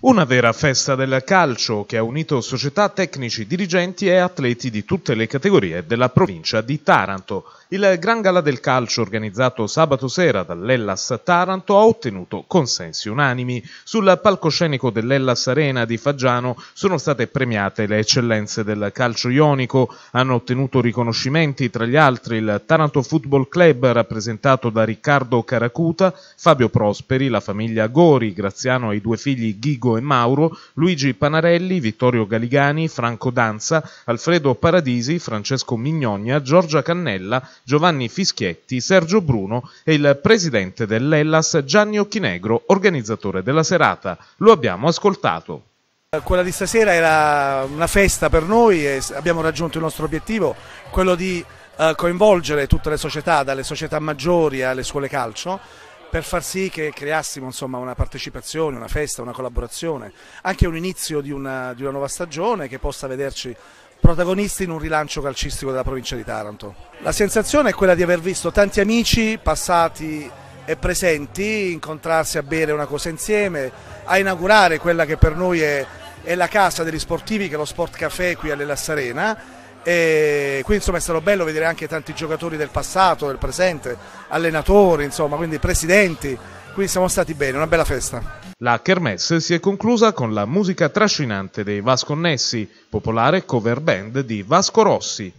Una vera festa del calcio che ha unito società, tecnici, dirigenti e atleti di tutte le categorie della provincia di Taranto. Il Gran Gala del Calcio organizzato sabato sera dall'Ellas Taranto ha ottenuto consensi unanimi. Sul palcoscenico dell'Ellas Arena di Faggiano sono state premiate le eccellenze del calcio ionico, hanno ottenuto riconoscimenti tra gli altri il Taranto Football Club rappresentato da Riccardo Caracuta, Fabio Prosperi, la famiglia Gori, Graziano e i due figli Ghigo Ugo e Mauro, Luigi Panarelli, Vittorio Galigani, Franco Danza, Alfredo Paradisi, Francesco Mignogna, Giorgia Cannella, Giovanni Fischietti, Sergio Bruno e il presidente dell'Ellas Gianni Occhinegro, organizzatore della serata. Lo abbiamo ascoltato. Quella di stasera era una festa per noi e abbiamo raggiunto il nostro obiettivo, quello di eh, coinvolgere tutte le società, dalle società maggiori alle scuole calcio, per far sì che creassimo insomma, una partecipazione, una festa, una collaborazione, anche un inizio di una, di una nuova stagione che possa vederci protagonisti in un rilancio calcistico della provincia di Taranto. La sensazione è quella di aver visto tanti amici passati e presenti incontrarsi a bere una cosa insieme, a inaugurare quella che per noi è, è la casa degli sportivi che è lo Sport Café qui all'Ellas Arena e qui insomma è stato bello vedere anche tanti giocatori del passato, del presente, allenatori, insomma, quindi presidenti. quindi siamo stati bene, una bella festa. La kermesse si è conclusa con la musica trascinante dei Vasconnessi, popolare cover band di Vasco Rossi.